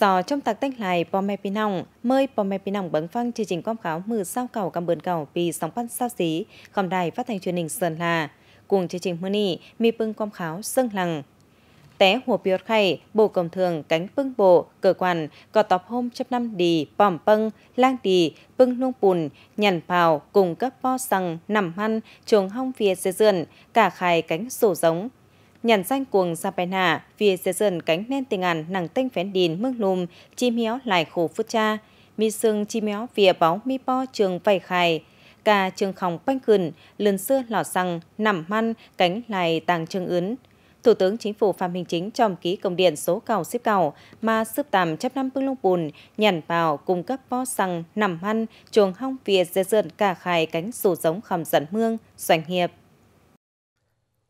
Sò trong tạc tách lại bò mẹ bình nòng, mời bò mẹ bình nòng bấn phăng chương trình quảng cáo mười sao cầu cảm ơn cầu vì sóng văn sao xí, khẩm đài phát thanh truyền hình Sơn Hà. Cùng chương trình mưa nì, mi pưng quảng cáo sân lằng. Té hùa biốt khay, bộ cầm thường cánh pưng bộ, cơ quan, có tọp hôm chấp năm đi, bòm pưng lang đi, pưng luông bùn, nhằn bào, cùng cấp po sằng, nằm hăn, chuồng hong phía dưới dườn, cả khai cánh sổ giống, nhàn danh cuồng Sapena, vì sẽ dần cánh nên tình ảnh nàng tinh phén đìn mức lùm, chi méo lại khổ phút cha, mi sương chi méo vỉa báo mi po trường vầy khai, cả trường khòng banh cừn, lần xưa lò xăng, nằm măn, cánh lại tàng trường ứn Thủ tướng Chính phủ Phạm Minh Chính trong ký công điện số cầu xếp cầu mà xếp tạm chấp năm bưng lông bùn, nhằn vào cung cấp po xăng, nằm măn, chuồng hong việt dây dượn cả khai cánh sủ giống khầm dẫn mương, xoành hiệp.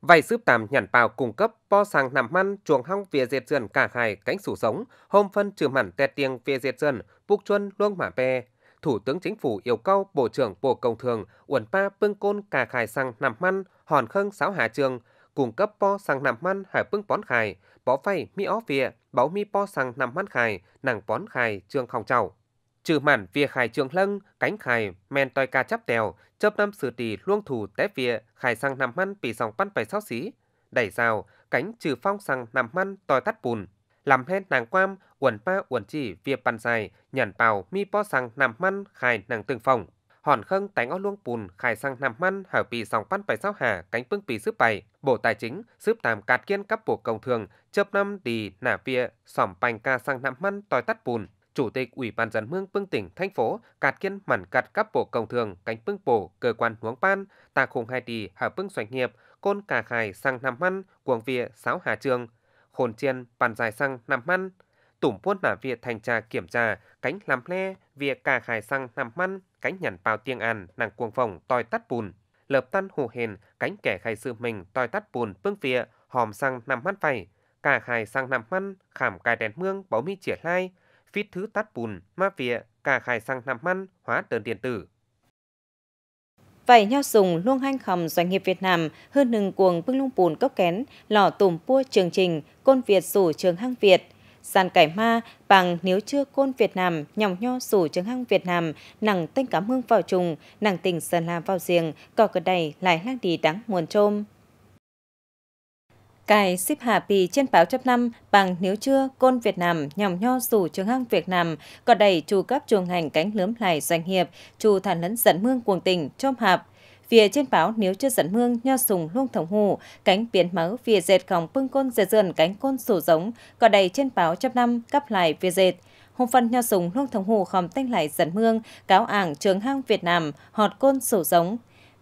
Vậy súp tạm nhãn bào cung cấp po sang nằm măn chuồng hong vía diệt dườn cả hai cánh sủ sống, hôm phân trừ mặn tẹt tiền vía diệt dườn, bục chuân luông mã pe Thủ tướng Chính phủ yêu cầu Bộ trưởng Bộ Công Thường uẩn pa pưng côn cả khai sang nằm măn, hòn khâng sáu hà trường, cung cấp po sang nằm măn hải pưng bón khai, bó phay mi ó vía, báo mi po sang nằm măn khai, nàng bón khai trương không chào trừ mản vỉa khải trường lân, cánh khải, men toi ca chắp tèo, chớp năm sử tỷ luông thủ té vỉa, khải sang nằm măn bị dòng bắn phải sáu xí. Đẩy rào, cánh trừ phong sang nằm măn toi tắt bùn. Làm hen nàng quam, uẩn pa uẩn chỉ vỉa bàn dài, nhàn bào mi po sang nằm măn khải nàng từng phòng. Hòn khâng tánh o luông bùn khải sang nằm măn hảo bị dòng bắn phải sáu hà cánh bưng bị xứ bảy. Bộ tài chính sướp tàm cạt kiên cấp bộ công thường, chớp năm đi nả vỉa, sỏm bành ca sang nằm măn toi tắt bùn. Chủ tịch Ủy ban dân mương pương tỉnh thành phố cạt kiên mặn cạt cấp bộ công thường cánh pương bổ cơ quan huống pan tà khủng hai tỷ hà pương xoành nghiệp côn cà khải sang nằm măn cuồng vịa sáu hà trường khôn chiên bàn dài sang nằm măn tủm buôn nả vịa thành trà kiểm trà cánh làm le vịa cà khải sang nằm măn cánh nhằn bao tiên an nàng cuồng phòng tòi tắt bùn lợp tan hồ hền cánh kẻ khai sư mình tòi tắt bùn pương vịa hòm sang nằm măn phải cà khải sang nằm măn khảm cài đèn mương báo mi chỉa lai phít thứ tắt bùn, ma vịa, cả khai xăng nằm măn, hóa đơn điện tử. Vậy nho sùng luôn hanh khầm doanh nghiệp Việt Nam, hơn nừng cuồng bưng lung bùn cốc kén, lò tùm pua trường trình, côn Việt rủ trường hang Việt. Sàn cải ma bằng nếu chưa côn Việt Nam, nhòng nho rủ trường hang Việt Nam, nặng tinh cám hương vào trùng, nặng tình sơn la vào giềng, cò cờ đầy lại lang đi đáng muồn trôm. Cài ship hạ bì trên báo chấp năm bằng nếu chưa côn Việt Nam nhỏng nho dù trường hang Việt Nam có đầy chủ cấp chuồng hành cánh lướm lại doanh nghiệp chủ thản lấn dẫn mương cuồng tình chôm hạp phía trên báo nếu chưa dẫn mương nho sùng luông thống hù cánh biến máu phía dệt còng pưng côn dệt dườn cánh côn sổ giống có đầy trên báo chấp năm cắp lại phía dệt hôm phân nho sùng luông thống hù khom tanh lại dẫn mương cáo ảng trường hang Việt Nam họt côn sổ giống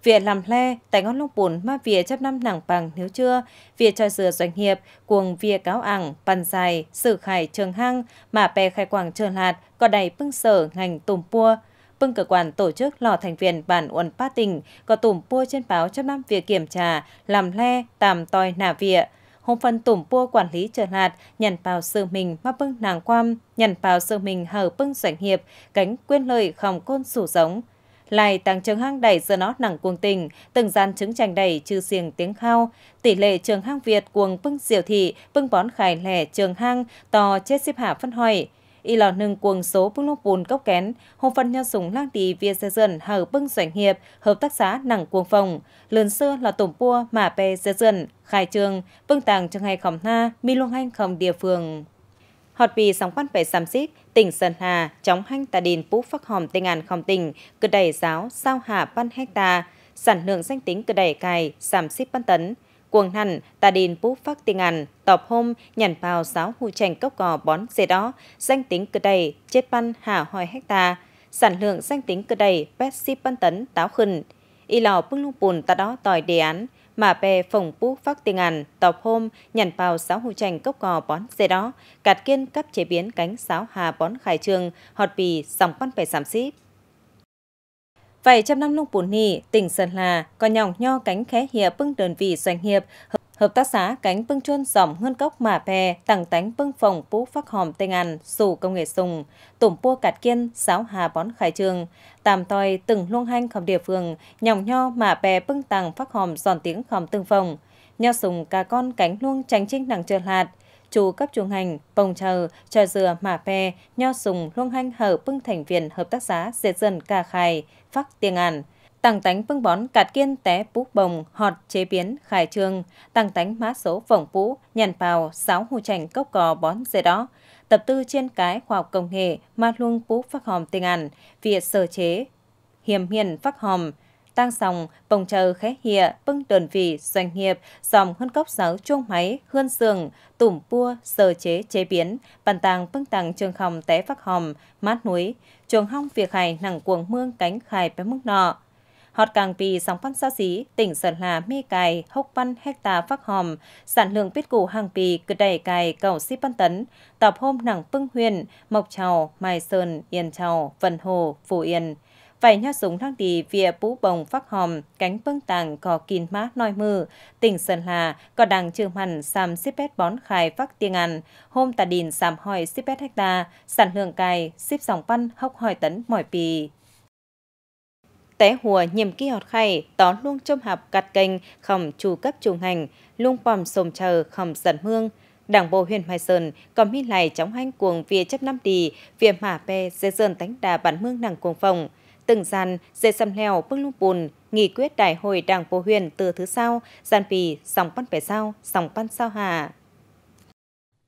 Việc làm le, tại ngón long bùn mà việc chấp năm nặng bằng nếu chưa, việc cho dừa doanh nghiệp, cuồng việc cáo ẳng bàn dài, sử khải trường hăng, mà bè khai quảng trường hạt có đầy bưng sở ngành tùm pua. Bưng cơ quan tổ chức lò thành viên bản uẩn pa tỉnh, có tùm pua trên báo chấp năm việc kiểm tra làm le, tạm toi nả vịa hôm phần tủm pua quản lý trở hạt nhận vào sự mình mắc bưng nàng quam nhận vào sự mình hở bưng doanh nghiệp cánh quyên lợi khòng côn sủ giống lại tàng trường hang đẩy giờ nó nặng cuồng tình, từng gian trứng chành đẩy chư xiềng tiếng khao, tỷ lệ trường hang Việt cuồng bưng diệu thị, bưng bón khải lẻ trường hang, to chết xếp hạ phân hỏi. Y lò nâng cuồng số bưng lúc bùn cốc kén, hôn phân nhau súng lang tì via dơ dần hở bưng doanh hiệp, hợp tác xã nặng cuồng phòng, lớn xưa là tổm pua mà pe dơ dần, khai trường, bưng tàng trường hay khổng na, mi luông anh khổng địa phương Họt vì sóng quan phải xàm xích, tỉnh Sơn Hà chống hanh tà đìn phú phắc hòm tây ngàn khom tỉnh, cơ đẩy giáo sao hạ ban hecta, sản lượng danh tính cơ đẩy cài, giảm xíp ban tấn. Cuồng hẳn, tà đìn phú phắc tây ngàn, tọp hôm, nhằn vào giáo hù chành cốc cò bón dê đó, danh tính cơ đẩy, chết ban hạ hoài hecta, sản lượng danh tính cơ đẩy, pet xíp ban tấn, táo khẩn. Y lò bưng lung bùn ta đó tỏi đề án, mà bè phồng bú phát tiền ảnh, tọc hôm, nhằn vào sáo hồ chành cốc cò bón dê đó, cạt kiên cấp chế biến cánh sáo hà bón khai trường, hột bì, sòng con bè sảm xíp. Vậy trăm năm nông bùn nì, tỉnh Sơn La, còn nhỏng nho cánh khé hiệp bưng đơn vị doanh nghiệp, Hợp tác xã cánh bưng chuôn dòng hơn cốc mà pè, tặng tánh bưng phòng phú phác hòm tây ngàn, sù công nghệ sùng, tổm pua cạt kiên, sáo hà bón khải trường. tạm tòi từng luông hanh khom địa phương, nhòng nho mà pè bưng tặng phác hòm giòn tiếng khom tương phòng. Nho sùng cà con cánh luông tránh trinh nặng trượt hạt, chủ cấp chuồng hành, bồng chờ, trò dừa, mả pè, nho sùng, luông hanh hở bưng thành viên hợp tác xã dệt dân cà khai, phắc tiền ngàn tăng tánh phương bón cạt kiên té bú bồng họt chế biến khai trương tăng tánh mã số vổng vũ nhàn pào sáu hồ chảnh cốc cò bón dê đó tập tư trên cái khoa học công nghệ mà luôn bú phát hòm tình ảnh việc sở chế hiểm hiền phát hòm tăng sòng bồng chờ khé hìa bưng tuần vị doanh nghiệp dòng hơn cốc sáu chuông máy hơn sườn tủm pua sờ chế chế biến bàn tàng bưng tàng trường khòng té phát hòm mát núi trường hong việc hài nặng cuồng mương cánh khai bé mức nọ Hót càng vì sóng văn xa xí, tỉnh Sơn La mê cài, hốc văn hecta phát hòm, sản lượng biết củ hàng vì cứ đẩy cài cầu xí văn tấn, tập hôm nặng pưng huyền, mộc trào, mai sơn, yên trào, vân hồ, phù yên phải nha súng thăng tì vía bú bồng phát hòm cánh pưng tàng có kín má noi mư tỉnh sơn la có đằng trường hẳn sam sipet bón khai phát tiên ăn hôm tà đình xàm hỏi sipet hecta sản lượng cài ship sòng văn hốc hỏi tấn mỏi pì té hùa nhiệm kỳ họt khay tó luông chôm hạp cắt kênh khẩm chủ cấp chủ hành luông bòm sồm chờ khẩm dần hương đảng bộ huyện mai sơn còn mi lại chống hanh cuồng vía chấp năm tỳ vía mả pe dễ dần tánh đà bản mương nàng cuồng phòng từng gian dễ xăm leo bưng lung bùn nghị quyết đại hội đảng bộ huyện từ thứ sau gian pì sòng pan pè sao sòng pan sao hà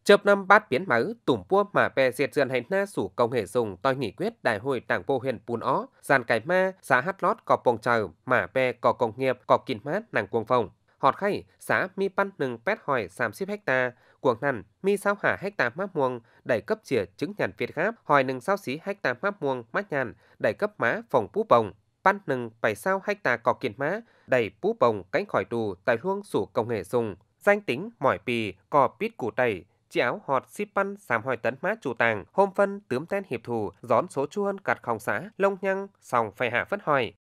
chớp năm bát biến máu tủm pua mà bè diệt dườn hành na sủ công hệ dùng tôi nghị quyết đại hội đảng bộ huyện bùn ó giàn cái ma xã hát lót có bồng trời mà bè có công nghiệp có kín mát nàng cuồng phòng họt khay xã mi pan nừng pét hỏi sàm ship hecta cuồng nằn mi sao hả hecta máp muông đẩy cấp chìa chứng nhàn việt gáp hỏi nừng sao xí hecta máp muông mát nhàn đẩy cấp má phòng pú bồng pan nừng bảy sao hecta có kiền má đẩy pú bồng cánh khỏi tù tại luông sủ công nghệ dùng danh tính mỏi pì cò pít củ tẩy Chị áo họt xíp văn sàm hỏi tấn má chủ tàng, hôm phân tướm tên hiệp thù, gión số chuôn cặt khòng xã, lông nhăng, sòng phải hạ phất hỏi.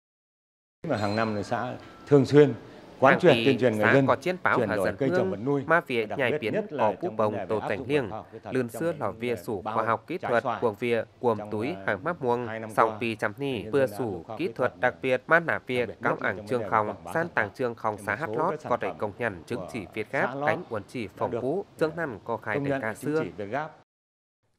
Mà hàng năm là xã thường xuyên quán truyền tuyên truyền người dân chuyển đổi cây trồng vật nuôi ma vía nhảy biến ở cúc bồng tổ tành liêng lươn xưa lò vía sủ khoa học kỹ thuật cuồng vía cuồng túi hàng mắc muông sòng vì chấm ni bừa sủ kỹ thuật đặc biệt mát nả vía cao ảnh trường khòng san tàng trường khòng xã hát lót có đầy công nhận chứng chỉ việt gáp cánh uốn chỉ phòng phú tương năn có khai đại ca xưa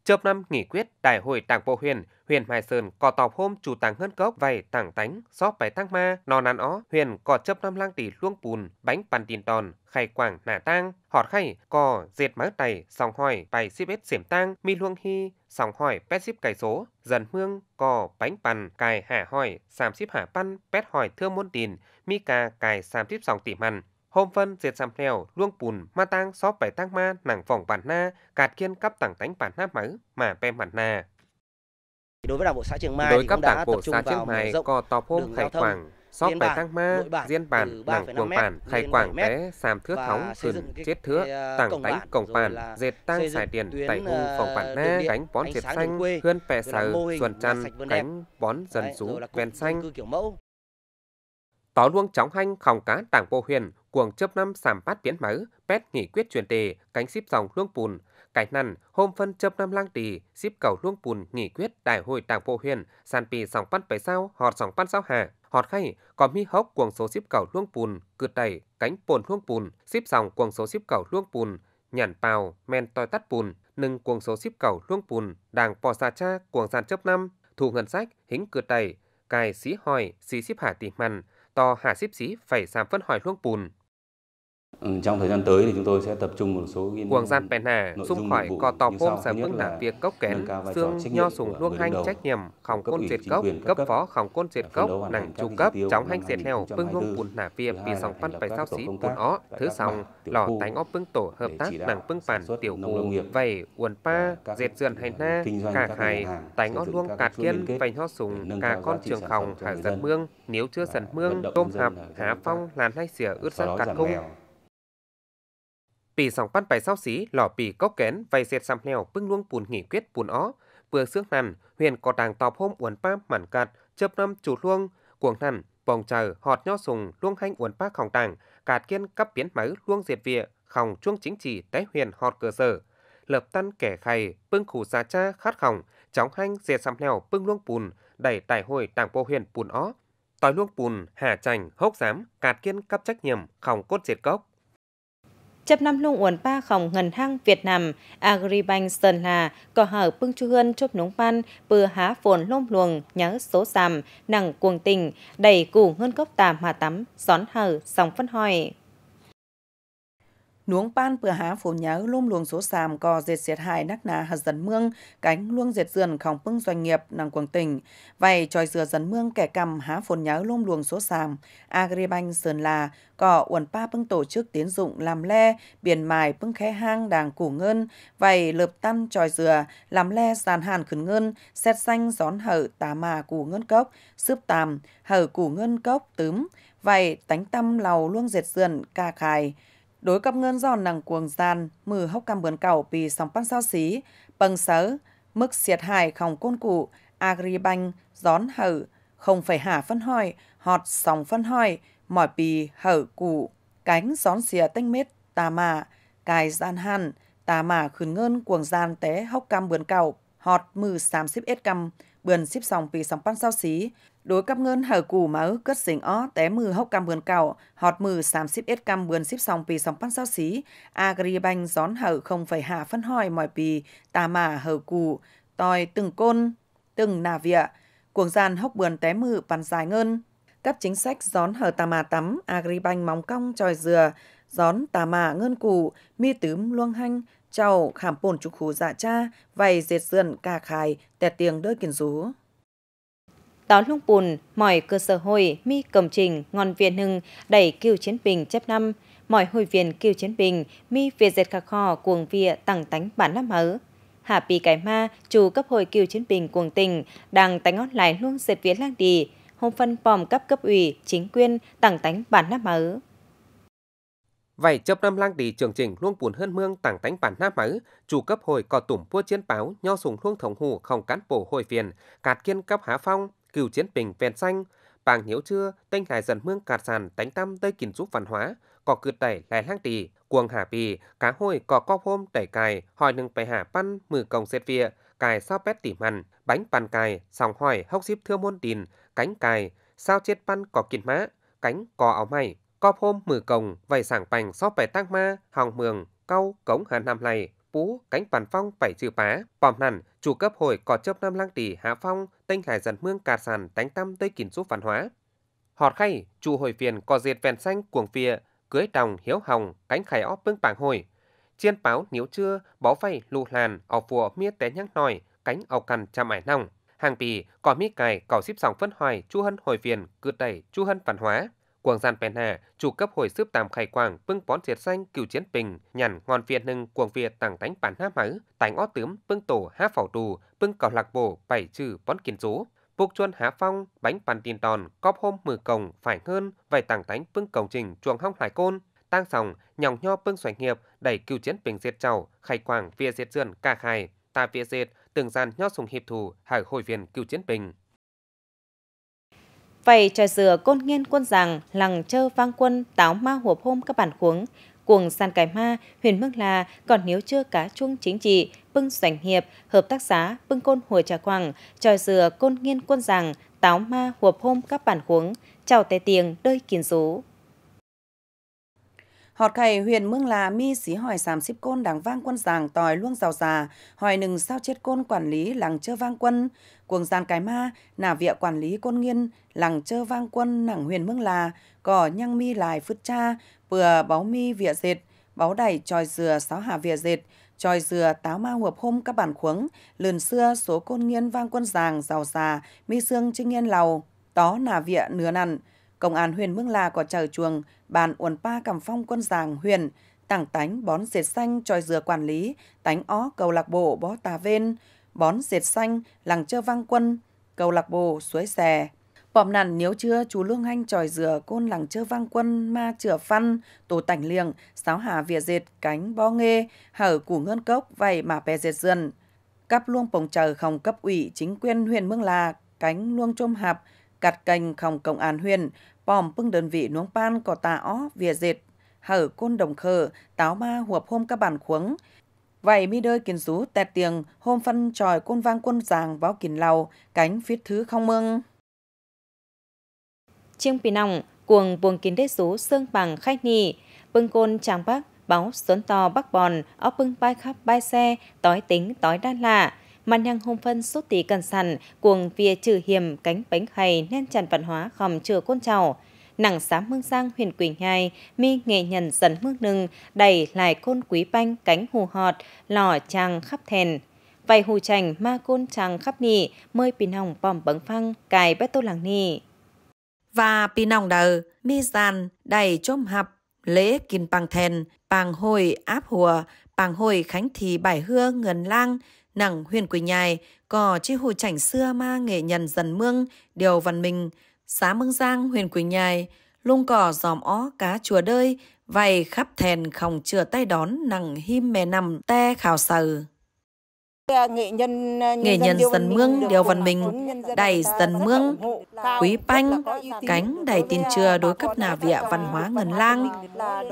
chớp năm nghị quyết đại hội Đảng bộ huyện, huyện Mai Sơn có tọp hôm chủ tàng hơn cốc vài tàng tánh, xóp bài tăng ma, nò nàn ó, huyện có chớp năm lang tỷ luông bùn, bánh bàn tin tòn khay quảng nả tang, họt khay, cò, diệt má tày, sòng hỏi, bài xíp ết xỉm tang, mi luông hi, sòng hỏi, pét xíp cày số, dần hương, cò, bánh bàn, cài hạ hỏi, xàm xíp hạ pan, pét hỏi thương môn tiền, mi cà cài xàm xíp sòng tỉ mằn, hôm phân diệt sầm hèo luông bùn ma tang xóp bảy tang ma nàng phòng bản na cạt kiên cấp tảng tánh bản na mứ mà pe mặt na đối với đảng bộ xã trường mai đối cấp đảng bộ xã trường mai có tọp hôm khải quảng xóp bảy tang ma diên bản nàng cuồng bản khải quảng té sàm thước thóng sừng chết thước ờ, tảng tánh cổng bản dệt tang xài tiền tẩy hung phòng bản ờ, na cánh bón diệt xanh hươn pè sờ xuân chăn cánh bón dần rú ven xanh táo luông chóng hanh khòng cá tảng bộ huyền cuồng chớp năm sàm bát tiến mở pet nghị quyết truyền đề, cánh xíp dòng luông bùn, cái năn hôm phân chớp năm lang tỳ, xíp cầu luông bùn nghị quyết đại hội đảng bộ huyện, sàn pì dòng bát bảy sao, họt dòng bát sao hà, họt khay, có mi hốc cuồng số xíp cầu luông bùn, cự đẩy, cánh bồn luông bùn, xíp dòng cuồng số xíp cầu luông bùn, nhản bào, men toi tắt bùn, nâng cuồng số xíp cầu luông bùn, đàng bò xa cha, cuồng sàn chớp năm, thu ngân sách, hính cự đẩy, cài xí hỏi, xí xíp hà tỉ mằn, to hà xíp xí phải giảm phân hỏi luông bùn. Ừ, trong thời gian tới thì chúng tôi sẽ tập trung một số cái Quảng gian bèn hà, xung khỏi co tò hôm sản vững là việc cốc kén, xương nho sùng luông hanh trách nhiệm, khổng côn diệt cốc, cấp phó khổng côn diệt cốc, nặng trung cấp, chóng hanh diệt heo, vương hung bùn nả việc vì sòng phân phải sao sĩ bùn ó, thứ sòng, lò tánh ó bưng tổ hợp tác nặng bưng phản tiểu cù, vầy, uồn pa, diệt dườn hành na, cả hài, tánh ó luông cạt kiên, vầy ho sùng, cả con trường khổng, hạ dần mương, nếu chưa dần mương, tôm hạp, há phong, làn hay xỉa ướt sát cạt cung, ปี2086 xí lò ปี cốc kén vay xét xăm heo bưng luông bùn nghỉ quyết bùn ó. Bữa xước nằn, huyền có đàng tọp hôm uốn pam mặn cạt, chớp năm chủ luông, cuồng nằn, bồng chờ, họt nho sùng, luông hanh uốn pa khỏng tàng, cạt kiên cấp biến máu luông diệt vịa, khòng chuông chính trị té huyền họt cơ sở. Lập tan kẻ khay, bưng khủ xa cha khát khỏng, chóng hanh diệt xăm heo bưng luông bùn, đẩy đại hội đảng bộ huyền bùn ó. Tòi luông bùn, hà chành, hốc giám, cạt kiên cấp trách nhiệm, khòng cốt diệt cốc chấp năm lung uẩn ba khổng ngân hang Việt Nam, Agribank Sơn La, có hở bưng chu hơn chốt núng pan, bừa há phồn lôm luồng, nhớ số giảm, nặng cuồng tình, đầy củ ngân gốc tà mà tắm, xón hở, sóng phân hỏi nuống pan bữa há phố nhớ lôm luồng số sàm cò dệt diệt hại nắc nà hạt dần mương cánh luông dệt dườn khổng pưng doanh nghiệp nằm quảng tỉnh vậy tròi dừa dần mương kẻ cầm há phồn nhớ lôm luồng số sàm agribank sơn là cò uẩn pa pưng tổ chức tiến dụng làm le biển mài pưng khé hang đàng củ ngân vậy lợp tan tròi dừa làm le sàn hàn khẩn ngân xét xanh gión hở tà mà củ ngân cốc sướp tàm hở củ ngân cốc tướm vậy tánh tâm lầu luông dệt dườn ca khài đối cấp ngân do nằng cuồng gian mừ hốc cam bướn cầu vì sóng pan sao xí bằng sớ mức siệt hài khổng côn cụ agribank gión hở không phải hả phân hoi họt sóng phân hoi mỏi pì hở cụ cánh gión xìa tinh mết tà mạ cài gian hàn tà mạ khuyến ngân cuồng gian té hốc cam bướn cầu ហត់មើ31កម្មបឿន12ពី 2020đối cấp ngân hở củ máu cất xỉnh ó té mừ hốc cam vườn cạo họt mừ xám xíp ết cam vườn xíp sòng pì sòng pan sao xí agribank gión hở không phải hạ phân hỏi mọi pì tà mà hở củ tòi từng côn từng nà vịa cuồng gian hốc bườn té mừ pan dài ngân cấp chính sách gión hở tà mà tắm agribank móng cong tròi dừa gión tà mà ngân củ mi tướm luông hanh cháu khảm bồn chú khu dạ cha, vầy dệt dườn cà khai, tẹt tiếng đôi kiến rú. Táo lung bùn, mỏi cơ sở hồi, mi cầm trình, ngon viện hưng, đẩy kiêu chiến bình chép năm, mỏi hồi viên kiêu chiến bình, mi việt dệt khạc kho cuồng vịa tặng tánh bản lắm hớ. Hạ bì cái ma, chủ cấp hội kiêu chiến bình cuồng tình, đang tánh online luôn dệt viễn lang đi, hôm phân bòm cấp cấp ủy, chính quyền, tặng tánh bản lắm hớ. Vậy chấp năm lang đi trường trình luôn buồn hơn mương tảng tánh bản nam máu, chủ cấp hồi có tủm vua chiến báo, nho sùng luôn thống hù không cán bộ hồi phiền, cạt kiên cấp há phong, cựu chiến bình vẹn xanh, bàng hiếu chưa, tinh hài dần mương cạt sàn tánh tâm tây kìn giúp văn hóa, có cự tẩy lại lang tì, cuồng hà bì, cá hồi có co hôm tẩy cài, hỏi nâng bài hà pan, mười công xét vịa, cài sao bét tỉ mằn, bánh bàn cài, sòng hỏi hốc xíp thưa môn tìn, cánh cài, sao chết pan có kín mã, cánh có áo mày có hôm mười cồng vầy sảng bành so bảy tăng ma hòng mường câu cống hà nam này pú cánh bàn phong bảy chữ pá bòm nằn chủ cấp hồi có chớp nam lang tỷ hạ phong tinh hải dần mương cà sàn tánh tâm tây kín giúp văn hóa họt khay chủ hồi phiền có diệt vẹn xanh cuồng phìa cưới đồng hiếu hồng cánh khải óp bưng bảng hồi chiên báo níu chưa bó vay lù làn ọc phùa mía té nhắc nòi cánh ọc cằn chạm ải nòng hàng bì có mít cài cỏ xíp sòng phân hoài chu hân hồi phiền cứ đẩy chu hân văn hóa Quảng gian bèn Hà, chủ cấp hồi xếp tạm khai quang vương bón diệt xanh, cựu chiến bình, nhằn ngon việt nâng quảng việt tàng tánh bản há máy, tánh ó tướng, vương tổ há phảo đù, vương cỏ lạc bổ, bảy trừ bón kiến rú. Bục chuôn há phong, bánh bàn tin tòn, cóp hôm mười cổng, phải hơn, vài tàng tánh vương cổng trình, chuồng hong hải côn, tang sòng, nhòng nho vương xoài nghiệp, đẩy cựu chiến bình diệt chầu, khai quang via diệt dườn, ca khai, ta via diệt, tường gian nho sùng hiệp thù, hải hồi viên cựu chiến bình. Vậy trò dừa côn nghiên quân rằng lằng chơ vang quân táo ma hộp hôm các bản khuống. Cuồng sàn cải ma, huyền mương là còn nếu chưa cá chuông chính trị, bưng doanh hiệp, hợp tác xã, bưng côn hồi trà quảng, trò dừa côn nghiên quân rằng táo ma hộp hôm các bản khuống, chào tê tiền đơi kiền rú. Họt khẩy huyện Mương Là mi xí hỏi xàm xíp côn đảng vang quân giàng tòi luông giàu già, hỏi nừng sao chết côn quản lý làng chơ vang quân, cuồng gian cái ma, nả vịa quản lý côn nghiên, làng chơ vang quân nẳng huyện Mương Là, cỏ nhăng mi lại phứt cha, bừa báo mi vịa dệt, báo đẩy tròi dừa sáu hạ vịa dệt, tròi dừa táo ma hộp hôm các bản khuống, lườn xưa số côn nghiên vang quân giàng giàu già, mi xương trinh nghiên lầu, đó nả vịa nửa nặn, Công an huyện Mương La có chờ chuồng, bàn uẩn pa cầm phong quân giàng huyện, tảng tánh bón diệt xanh tròi dừa quản lý, tánh ó cầu lạc bộ bó tà ven, bón diệt xanh làng chơ vang quân, cầu lạc bộ suối xè. Bọm nặn nếu chưa chú lương hanh tròi dừa côn làng chơ vang quân ma chửa phân, tổ tảnh liềng, sáo hà vỉa dệt cánh bo nghê, hở củ ngân cốc vầy mà bè dệt dườn. Cắp luông pồng chờ không cấp ủy chính quyền huyện Mương La, cánh luông trôm hạp, cắt kênh không công an huyền, bòm bưng đơn vị nuông pan có tà ó, vỉa dệt, hở côn đồng khờ, táo ma huộp hôm các bản khuống. Vậy mi đơi kiến rú tẹt tiền, hôm phân tròi côn vang quân giàng báo kiến lau, cánh phiết thứ không mương. Trương Pì Nòng, cuồng buồng kiến đế rú xương bằng khách nì, bưng côn tràng bắc, báo xuân to bắc bòn, ó bưng bai khắp bai xe, tói tính tói đan lạ màn nhang hôm phân sốt tí cần sẵn, cuồng vía trừ hiểm cánh bánh khay nên trần văn hóa khom chừa côn trào. Nặng xá mương sang huyền quỳnh nhai, mi nghệ nhân dần mương nừng, đầy lại côn quý banh cánh hù họt, lò trang khắp thèn. Vài hù chành ma côn trang khắp nị, mơi pin hồng bòm bấn phăng, cài bé tô làng nị. Và pin hồng đờ, mi giàn, đầy chôm hập, lễ kinh bằng thèn, bằng hồi áp hùa, bằng hồi khánh thì bài hương ngân lang, nàng huyền quỳ nhài, cò chi hồ chảnh xưa ma nghệ nhân dần mương, điều văn minh, xá mương giang huyền quỳ nhài, lung cỏ giòm ó cá chùa đơi, vầy khắp thèn khòng chừa tay đón nàng him mè nằm te khảo sờ. Nghệ nhân ờ, nghệ nhân dân mương điều văn minh đẩy dân mương, quý panh, cánh đẩy tin chưa đối cấp nà vịa văn hóa ngân lang.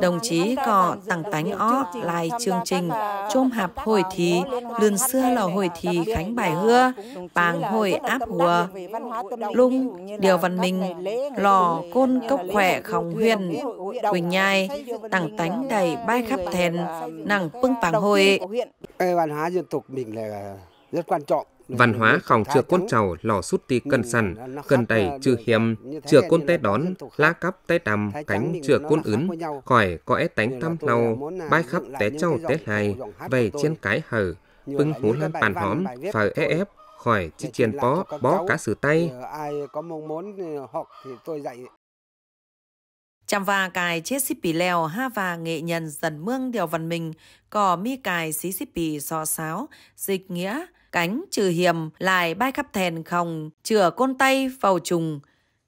Đồng chí có tặng tánh ó lại chương trình chôm hạp hồi thì, lươn xưa là hồi thì khánh bài hưa, bàng hồi áp hùa, lung, điều văn minh lò côn cốc khỏe khóng huyền, quỳnh nhai, tặng tánh đầy bay khắp thèn, nặng pưng bàng hồi văn hóa dân tộc mình là rất quan trọng. Văn hóa khòng chưa côn trầu lò sút ti cân săn, cân đầy chư hiếm, chưa côn té đón, lá cắp té đầm, cánh chưa côn ứng, khỏi có é tánh tam lâu, bay khắp té châu té hai về trên cái hở, bưng hú lan bàn hóm, phở é ép, khỏi chi chiền bó, bó cá sử tay. Ai có mong muốn học thì tôi dạy Chăm và cài chết xíp bì leo ha và nghệ nhân dần mương đèo văn minh, cỏ mi cài xí xíp bì so sáo, dịch nghĩa, cánh trừ hiểm, lại bay khắp thèn không, chừa côn tay vào trùng,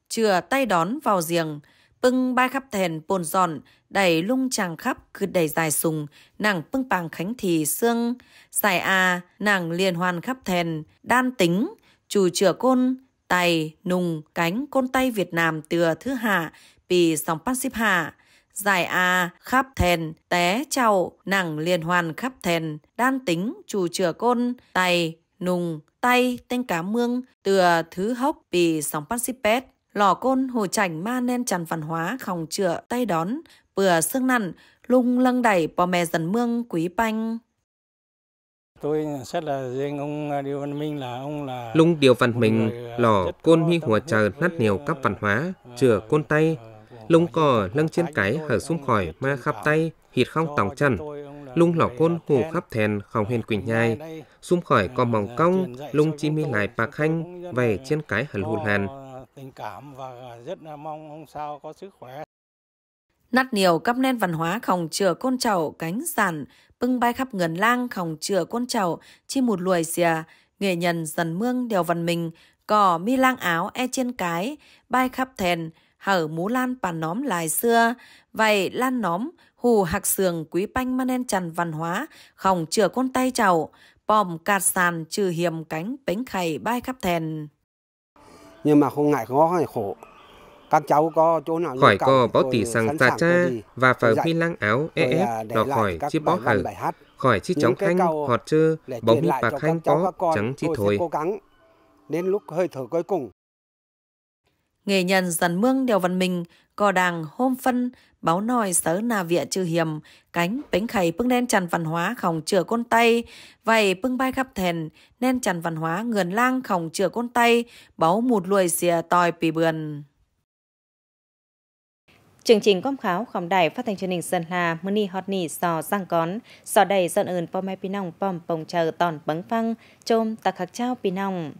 chừa tay đón vào giềng, pưng bay khắp thèn bồn giòn, đẩy lung chàng khắp cứ đẩy dài sùng, nàng pưng pàng khánh thì xương, dài à, nàng liền hoàn khắp thèn, đan tính, chủ chừa côn, tay, nùng, cánh, côn tay Việt Nam từ thứ hạ, pì sòng phát hạ, giải a khắp thèn té chào nặng liên hoàn khắp thèn đan tính chủ chữa côn tay nùng tay tên cá mương từa thứ hốc pì sóng phát xếp lò côn hồ chảnh ma nên tràn văn hóa khòng chữa tay đón bừa xương nặn lung lâng đẩy bò mè dần mương quý panh Tôi xét là riêng ông Điều Văn Minh là ông là... Lung Điều Văn Minh, à, lò côn mi hùa chờ nát nhiều các văn hóa, chữa côn tay, à, Lông cò lăng trên cái hở xung khỏi ma khắp tay, hít không tòng chân. Lung lỏ côn hù khắp thèn không huyền quỳnh nhai. Xung khỏi có mỏng cong, lung chi mi lại bạc khanh, về trên cái hở hù hàn. Tình cảm và rất là mong ông sao có sức khỏe. Nát nhiều cắp nên văn hóa khổng chừa côn chậu cánh giản, bưng bay khắp ngần lang khổng chừa côn chậu, chi một lùi xìa, nghệ nhân dần mương đèo văn mình, cỏ mi lang áo e trên cái, bay khắp thèn, hở mú lan bàn nóm lại xưa. Vậy lan nóm, hù hạc sường quý panh mà nên trần văn hóa, khổng chừa con tay chậu, bòm cạt sàn trừ hiểm cánh bánh khẩy bay khắp thèn. Nhưng mà không ngại khó hay khổ, các cháu có chỗ nào khỏi cò bó tỉ sang tà cha và phở phi lang áo EF à, đỏ khỏi chi bó hở khỏi chi chóng khanh họt chơ bóng hít bạc khanh có trắng chi thôi đến lúc hơi thở cuối cùng Nghệ nhân dần mương đèo văn minh, cò đàng hôm phân, báo nòi sớ nà vịa chư hiểm, cánh bánh khẩy bưng đen tràn văn hóa khổng chừa côn tay, vậy bưng bay khắp thèn, nên tràn văn hóa ngườn lang khổng chừa côn tay, báo một lùi xìa tòi pì bườn. Chương trình công kháo khóm đài phát thanh truyền hình Sơn hà mini hot nỉ sò răng cón, sò đầy dọn ơn pom mai pinong pom pồng chờ tòn bấn phăng, chôm tạc khắc trao pì pinong.